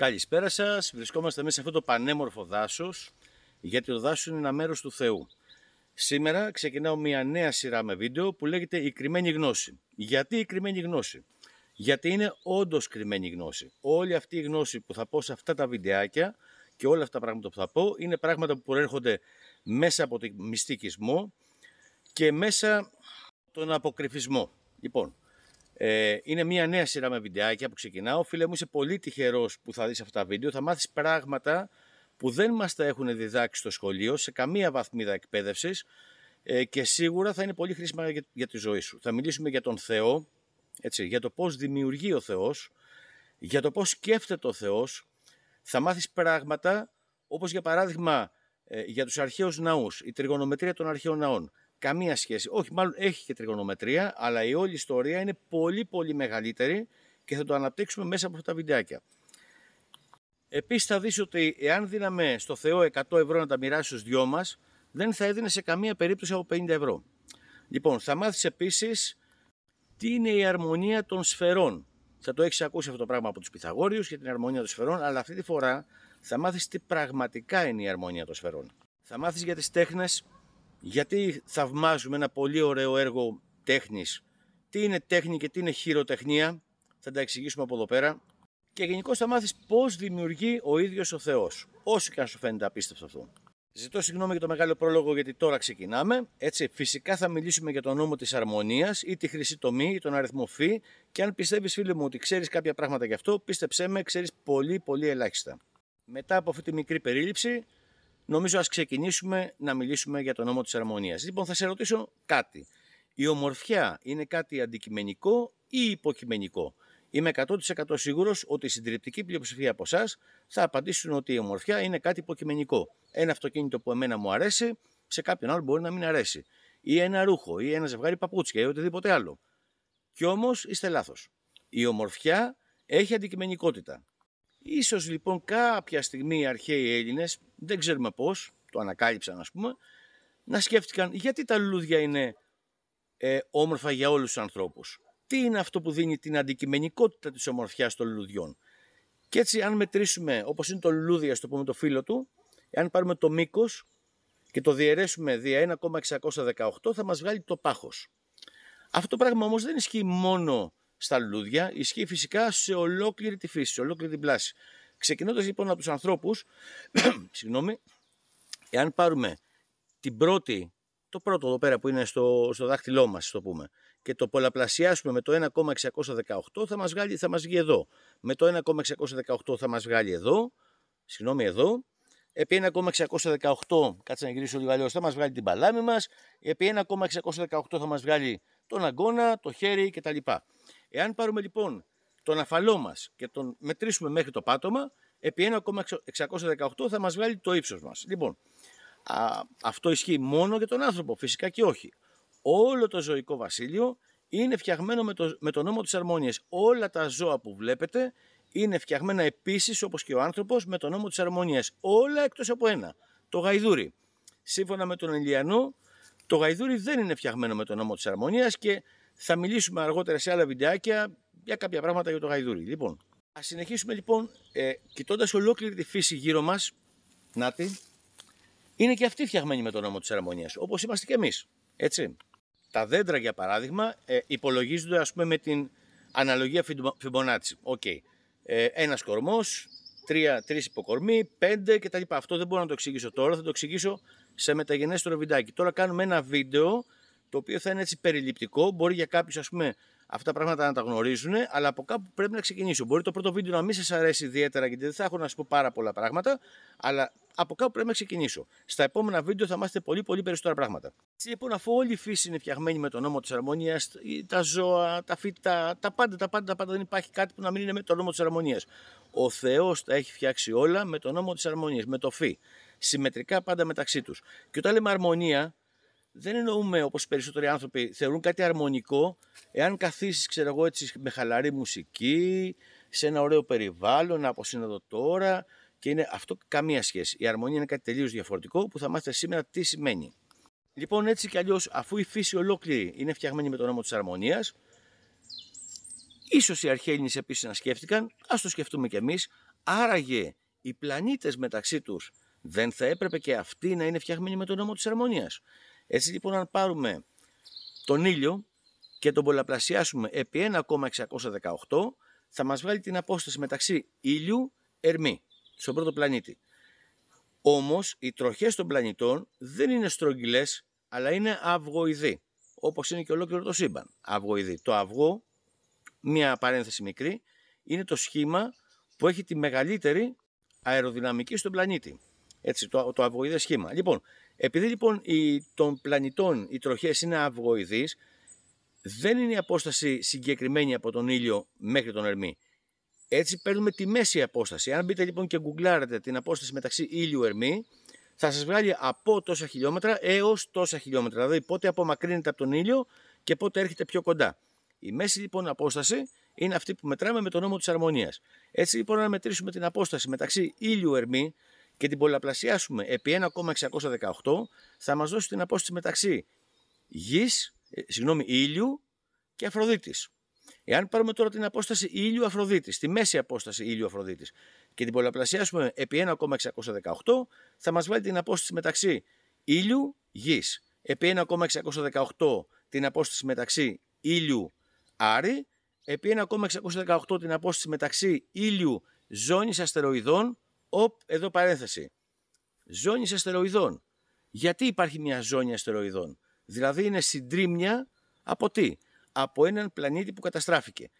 Καλησπέρα σας. Βρισκόμαστε μέσα σε αυτό το πανέμορφο δάσος, γιατί το δάσος είναι ένα μέρος του Θεού. Σήμερα ξεκινάω μια νέα σειρά με βίντεο που λέγεται Η κρυμμένη γνώση. Γιατί η κρυμμένη γνώση, Γιατί είναι όντως κρυμμένη γνώση. Όλη αυτή η γνώση που θα πω σε αυτά τα βιντεάκια και όλα αυτά τα πράγματα που θα πω είναι πράγματα που προέρχονται μέσα από τον μυστικισμό και μέσα τον αποκρυφισμό. Λοιπόν, ε, είναι μια νέα σειρά με βιντεάκια που ξεκινάω. Φίλε μου, είσαι πολύ τυχερός που θα δεις αυτά τα βίντεο. Θα μάθεις πράγματα που δεν μας τα έχουν διδάξει στο σχολείο σε καμία βαθμίδα εκπαίδευσης ε, και σίγουρα θα είναι πολύ χρήσιμα για, τη ζωή σου. Θα μιλήσουμε για τον Θεό, έτσι, για το πώς δημιουργεί ο Θεός, για το πώς σκέφτεται ο Θεός. Θα μάθεις πράγματα όπως για παράδειγμα ε, για τους αρχαίους ναούς, η τριγωνομετρία των αρχαίων ναών. Καμία σχέση. Όχι, μάλλον έχει και τριγωνομετρία, αλλά η όλη ιστορία είναι πολύ πολύ μεγαλύτερη και θα το αναπτύξουμε μέσα από αυτά τα βιντεάκια. Επίσης, θα δεις ότι εάν δίναμε στο Θεό 100 ευρώ να τα μοιράσει στους δυο μας, δεν θα έδινε σε καμία περίπτωση από 50 ευρώ. Λοιπόν, θα μάθεις επίσης τι είναι η αρμονία των σφαιρών. Θα το έχεις ακούσει αυτό το πράγμα από τους Πυθαγόριους για την αρμονία των σφαιρών, αλλά αυτή τη φορά θα μάθεις τι πραγματικά είναι η αρμονία των σφαιρών. Θα μάθεις για τις τέχνες γιατί θαυμάζουμε ένα πολύ ωραίο έργο τέχνης. Τι είναι τέχνη και τι είναι χειροτεχνία, θα τα εξηγήσουμε από εδώ πέρα. Και γενικώς θα μάθεις πώς δημιουργεί ο ίδιος ο Θεός. όσο και αν σου φαίνεται απίστευτο αυτό. Ζητώ συγγνώμη για το μεγάλο πρόλογο γιατί τώρα ξεκινάμε. Έτσι, φυσικά θα μιλήσουμε για τον νόμο της αρμονίας ή τη χρυσή τομή ή τον αριθμό φ. Και αν πιστεύεις φίλε μου ότι ξέρεις κάποια πράγματα γι' αυτό, πίστεψέ με, ξέρεις πολύ πολύ ελάχιστα. Μετά από αυτή τη μικρή περίληψη, νομίζω ας ξεκινήσουμε να μιλήσουμε για τον νόμο της αρμονίας. Λοιπόν, θα σε ρωτήσω κάτι. Η ομορφιά είναι κάτι αντικειμενικό ή υποκειμενικό. Είμαι 100% σίγουρος ότι η συντριπτική πλειοψηφία από εσάς θα απαντήσουν ότι η ομορφιά είναι κάτι υποκειμενικό. Ένα αυτοκίνητο που εμένα μου αρέσει, σε κάποιον άλλο μπορεί να μην αρέσει. Ή ένα ρούχο, ή ένα ζευγάρι παπούτσια, ή οτιδήποτε άλλο. Κι όμως είστε λάθος. Η ομορφιά η οτιδηποτε αλλο κι ομως ειστε αντικειμενικότητα. Ίσως λοιπόν κάποια στιγμή οι αρχαίοι Έλληνες, δεν ξέρουμε πώς, το ανακάλυψαν ας πούμε, να σκέφτηκαν γιατί τα λουλούδια είναι ε, όμορφα για όλους τους ανθρώπους. Τι είναι αυτό που δίνει την αντικειμενικότητα της ομορφιάς των λουλουδιών. Και έτσι αν μετρήσουμε όπως είναι το λουλούδι, στο το πούμε το φύλλο του, αν πάρουμε το μήκος και το διαιρέσουμε δια 1,618 θα μας βγάλει το πάχος. Αυτό το πράγμα όμως δεν ισχύει μόνο στα λουλούδια, ισχύει φυσικά σε ολόκληρη τη φύση, σε ολόκληρη την πλάση. Ξεκινώντας λοιπόν από τους ανθρώπους, συγγνώμη, εάν πάρουμε την πρώτη, το πρώτο εδώ πέρα που είναι στο, στο δάχτυλό μας, το πούμε, και το πολλαπλασιάσουμε με το 1,618 θα μας, βγάλει, θα μας βγει εδώ. Με το 1,618 θα μας βγάλει εδώ, συγγνώμη εδώ, επί 1,618, κάτσε να γυρίσω λίγο θα μας βγάλει την παλάμη μας, επί 1,618 θα μας βγάλει τον αγκώνα, το χέρι κτλ. Εάν πάρουμε λοιπόν τον αφαλό μας και τον μετρήσουμε μέχρι το πάτωμα, επί 1,618 θα μας βγάλει το ύψος μας. Λοιπόν, α, αυτό ισχύει μόνο για τον άνθρωπο, φυσικά και όχι. Όλο το ζωικό βασίλειο είναι φτιαγμένο με, το, τον νόμο της αρμόνια. Όλα τα ζώα που βλέπετε είναι φτιαγμένα επίσης όπως και ο άνθρωπος με τον νόμο της αρμόνια. Όλα εκτός από ένα. Το γαϊδούρι. Σύμφωνα με τον Ελιανό, το γαϊδούρι δεν είναι φτιαγμένο με το νόμο της αρμονίας και θα μιλήσουμε αργότερα σε άλλα βιντεάκια για κάποια πράγματα για το γαϊδούρι. Λοιπόν, ας συνεχίσουμε λοιπόν ε, κοιτώντας ολόκληρη τη φύση γύρω μας. νάτι, Είναι και αυτή φτιαγμένη με το νόμο της αρμονίας, όπως είμαστε και εμείς. Έτσι. Τα δέντρα, για παράδειγμα, ε, υπολογίζονται ας πούμε με την αναλογία Φιμπονάτσι. Οκ. Okay. Ε, ένας κορμός, τρία, τρεις υποκορμοί, πέντε κτλ. Αυτό δεν μπορώ να το εξηγήσω τώρα, θα το εξηγήσω σε μεταγενέστερο βιντεάκι. Τώρα κάνουμε ένα βίντεο το οποίο θα είναι έτσι περιληπτικό. Μπορεί για κάποιους, ας πούμε, αυτά τα πράγματα να τα γνωρίζουν, αλλά από κάπου πρέπει να ξεκινήσω. Μπορεί το πρώτο βίντεο να μην σας αρέσει ιδιαίτερα, γιατί δεν θα έχω να σας πω πάρα πολλά πράγματα, αλλά από κάπου πρέπει να ξεκινήσω. Στα επόμενα βίντεο θα μάθετε πολύ, πολύ περισσότερα πράγματα. Έτσι λοιπόν, αφού όλη η φύση είναι φτιαγμένη με τον νόμο της αρμονίας, τα ζώα, τα φύτα, τα πάντα, τα πάντα, τα πάντα, δεν υπάρχει κάτι που να μην είναι με τον νόμο της αρμονίας. Ο Θεός τα έχει φτιάξει όλα με τον νόμο της αρμονίας, με το φύ. Συμμετρικά πάντα μεταξύ τους. Και όταν λέμε αρμονία, δεν εννοούμε όπως περισσότεροι άνθρωποι θεωρούν κάτι αρμονικό, εάν καθίσεις, ξέρω εγώ, έτσι με χαλαρή μουσική, σε ένα ωραίο περιβάλλον, από εδώ τώρα. Και είναι αυτό καμία σχέση. Η αρμονία είναι κάτι τελείως διαφορετικό που θα μάθετε σήμερα τι σημαίνει. Λοιπόν, έτσι κι αλλιώς, αφού η φύση ολόκληρη είναι φτιαγμένη με τον νόμο της αρμονίας, ίσως οι αρχαίοι επίσης να σκέφτηκαν, ας το σκεφτούμε κι εμείς, άραγε οι πλανήτες μεταξύ τους δεν θα έπρεπε και αυτοί να είναι φτιαγμένοι με τον νόμο της αρμονίας. Έτσι λοιπόν αν πάρουμε τον ήλιο και τον πολλαπλασιάσουμε επί 1,618 θα μας βγάλει την απόσταση μεταξύ ήλιου ερμή στον πρώτο πλανήτη. Όμως οι τροχές των πλανητών δεν είναι στρογγυλές αλλά είναι αυγοειδή όπως είναι και ολόκληρο το σύμπαν αυγοειδή. Το αυγό, μία παρένθεση μικρή, είναι το σχήμα που έχει τη μεγαλύτερη αεροδυναμική στον πλανήτη. Έτσι, το, το αυγοειδέ σχήμα. Λοιπόν, επειδή λοιπόν οι, των πλανητών οι τροχές είναι αυγοειδείς, δεν είναι η απόσταση συγκεκριμένη από τον ήλιο μέχρι τον ερμή. Έτσι παίρνουμε τη μέση απόσταση. Αν μπείτε λοιπόν και γκουγκλάρετε την απόσταση μεταξύ ήλιου ερμή, θα σας βγάλει από τόσα χιλιόμετρα έως τόσα χιλιόμετρα. Δηλαδή πότε απομακρύνεται από τον ήλιο και πότε έρχεται πιο κοντά. Η μέση λοιπόν απόσταση είναι αυτή που μετράμε με τον νόμο της αρμονίας. Έτσι λοιπόν να μετρήσουμε την απόσταση μεταξύ ήλιου ερμή και την πολλαπλασιάσουμε επί 1,618 θα μας δώσει την απόσταση μεταξύ γης, ε, συγγνώμη, ήλιου και Αφροδίτης. Εάν πάρουμε τώρα την απόσταση ήλιου Αφροδίτης, τη μέση απόσταση ήλιου Αφροδίτης και την πολλαπλασιάσουμε επί 1,618 θα μας βάλει την απόσταση μεταξύ ήλιου, γης. Επί 1,618 την απόσταση μεταξύ ήλιου Άρη, επί 1,618 την απόσταση μεταξύ ήλιου ζώνης αστεροειδών Οπ, εδώ παρένθεση. Ζώνη αστεροειδών. Γιατί υπάρχει μια ζώνη αστεροειδών. Δηλαδή είναι συντρίμμια από τι. Από έναν πλανήτη που καταστράφηκε.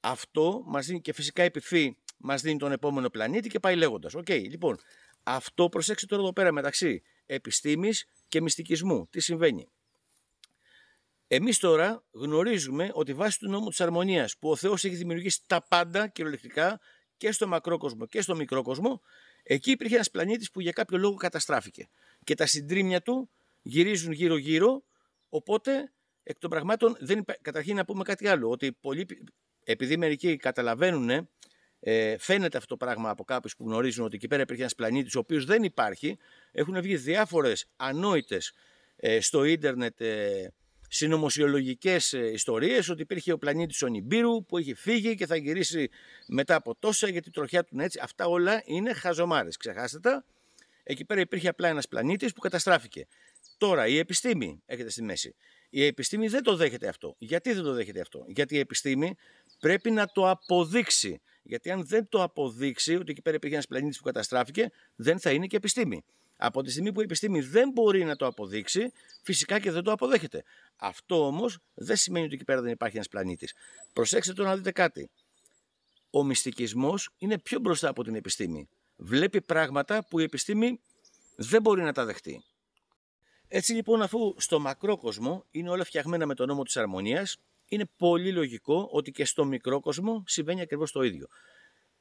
Αυτό μας δίνει και φυσικά η πυφή μας δίνει τον επόμενο πλανήτη και πάει λέγοντας. Οκ, λοιπόν, αυτό προσέξτε τώρα εδώ πέρα μεταξύ επιστήμης και μυστικισμού. Τι συμβαίνει. Εμείς τώρα γνωρίζουμε ότι βάσει του νόμου της αρμονίας που ο Θεός έχει δημιουργήσει τα πάντα κυριολεκτικά και στο μακρό κόσμο και στο μικρό κόσμο, εκεί υπήρχε ένας πλανήτης που για κάποιο λόγο καταστράφηκε. Και τα συντρίμμια του γυρίζουν γύρω-γύρω, οπότε εκ των πραγμάτων δεν υπά... Καταρχήν να πούμε κάτι άλλο, ότι πολλοί... επειδή μερικοί καταλαβαίνουν, ε, φαίνεται αυτό το πράγμα από κάποιους που γνωρίζουν ότι εκεί πέρα υπήρχε ένας πλανήτης ο οποίος δεν υπάρχει, έχουν βγει διάφορες ανόητες ε, στο ίντερνετ. Ε, συνωμοσιολογικές ε, ιστορίες ότι υπήρχε ο πλανήτης Ονιμπύρου που έχει φύγει και θα γυρίσει μετά από τόσα γιατί τροχιά του είναι έτσι. Αυτά όλα είναι Χαζομάρες. ξεχάστε τα. Εκεί πέρα υπήρχε απλά ένας πλανήτης που καταστράφηκε. Τώρα η επιστήμη έχετε στη μέση. Η επιστήμη δεν το δέχεται αυτό. Γιατί δεν το δέχεται αυτό. Γιατί η επιστήμη πρέπει να το αποδείξει. Γιατί αν δεν το αποδείξει ότι εκεί πέρα υπήρχε ένας πλανήτης που καταστράφηκε, δεν θα είναι και επιστήμη. Από τη στιγμή που η επιστήμη δεν μπορεί να το αποδείξει, φυσικά και δεν το αποδέχεται. Αυτό όμως δεν σημαίνει ότι εκεί πέρα δεν υπάρχει ένας πλανήτης. Προσέξτε το να δείτε κάτι. Ο μυστικισμός είναι πιο μπροστά από την επιστήμη. Βλέπει πράγματα που η επιστήμη δεν μπορεί να τα δεχτεί. Έτσι λοιπόν, αφού στο μακρό κόσμο είναι όλα φτιαγμένα με τον νόμο της αρμονίας, είναι πολύ λογικό ότι και στο μικρό κόσμο συμβαίνει ακριβώς το ίδιο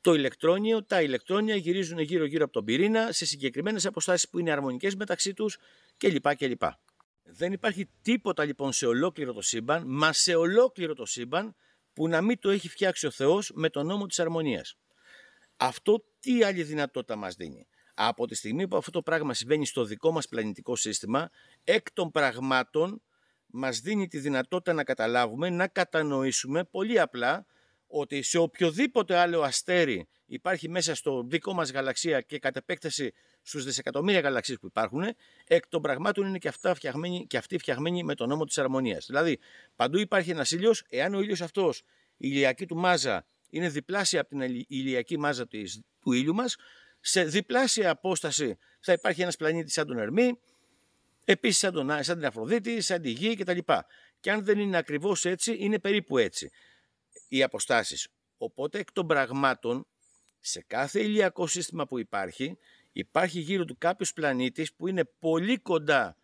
το ηλεκτρόνιο, τα ηλεκτρόνια γυρίζουν γύρω-γύρω από τον πυρήνα σε συγκεκριμένες αποστάσεις που είναι αρμονικές μεταξύ τους κλπ. Δεν υπάρχει τίποτα λοιπόν σε ολόκληρο το σύμπαν, μα σε ολόκληρο το σύμπαν που να μην το έχει φτιάξει ο Θεός με τον νόμο της αρμονίας. Αυτό τι άλλη δυνατότητα μας δίνει. Από τη στιγμή που αυτό το πράγμα συμβαίνει στο δικό μας πλανητικό σύστημα, εκ των πραγμάτων μας δίνει τη δυνατότητα να καταλάβουμε, να κατανοήσουμε πολύ απλά ότι σε οποιοδήποτε άλλο αστέρι υπάρχει μέσα στο δικό μας γαλαξία και κατ' επέκταση στους δισεκατομμύρια γαλαξίες που υπάρχουν, εκ των πραγμάτων είναι και, αυτά φτιαγμένη και αυτή φτιαγμένη με τον νόμο της αρμονίας. Δηλαδή, παντού υπάρχει ένας ήλιος, εάν ο ήλιος αυτός, η ηλιακή του μάζα, είναι διπλάσια από την ηλιακή μάζα της, του ήλιου μας, σε διπλάσια απόσταση θα υπάρχει ένας πλανήτης σαν τον Ερμή, επίσης σαν, τον, σαν την Αφροδίτη, σαν τη Γη κτλ. Και αν δεν είναι ακριβώς έτσι, είναι περίπου έτσι οι αποστάσεις. Οπότε εκ των πραγμάτων σε κάθε ηλιακό σύστημα που υπάρχει υπάρχει γύρω του κάποιος πλανήτης που είναι πολύ κοντά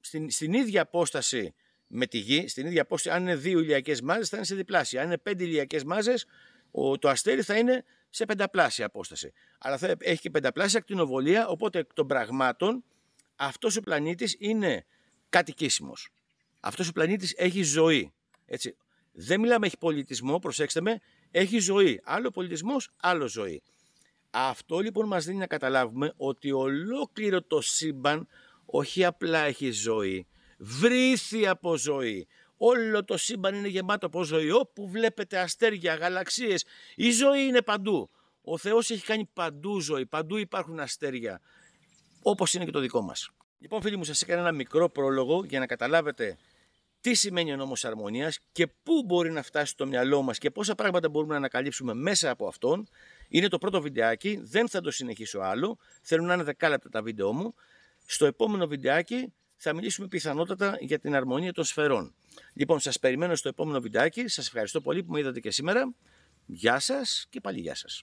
στην, στην ίδια απόσταση με τη Γη, στην ίδια απόσταση, αν είναι δύο ηλιακές μάζες θα είναι σε διπλάσια, αν είναι πέντε ηλιακές μάζες ο, το αστέρι θα είναι σε πενταπλάσια απόσταση. Αλλά θα έχει και πενταπλάσια ακτινοβολία, οπότε εκ των πραγμάτων αυτός ο πλανήτης είναι κατοικήσιμος. Αυτός ο πλανήτης έχει ζωή. Έτσι. Δεν μιλάμε έχει πολιτισμό, προσέξτε με, έχει ζωή. Άλλο πολιτισμός, άλλο ζωή. Αυτό λοιπόν μας δίνει να καταλάβουμε ότι ολόκληρο το σύμπαν όχι απλά έχει ζωή, βρίσκει από ζωή. Όλο το σύμπαν είναι γεμάτο από ζωή. Όπου βλέπετε αστέρια, γαλαξίες, η ζωή είναι παντού. Ο Θεός έχει κάνει παντού ζωή, παντού υπάρχουν αστέρια, όπως είναι και το δικό μας. Λοιπόν φίλοι μου, σας έκανα ένα μικρό πρόλογο για να καταλάβετε τι σημαίνει ο νόμος αρμονίας και πού μπορεί να φτάσει το μυαλό μας και πόσα πράγματα μπορούμε να ανακαλύψουμε μέσα από αυτόν. Είναι το πρώτο βιντεάκι, δεν θα το συνεχίσω άλλο, θέλουν να είναι δεκάλεπτα τα βίντεό μου. Στο επόμενο βιντεάκι θα μιλήσουμε πιθανότατα για την αρμονία των σφαιρών. Λοιπόν, σας περιμένω στο επόμενο βιντεάκι, σας ευχαριστώ πολύ που με είδατε και σήμερα. Γεια σας και πάλι γεια σας.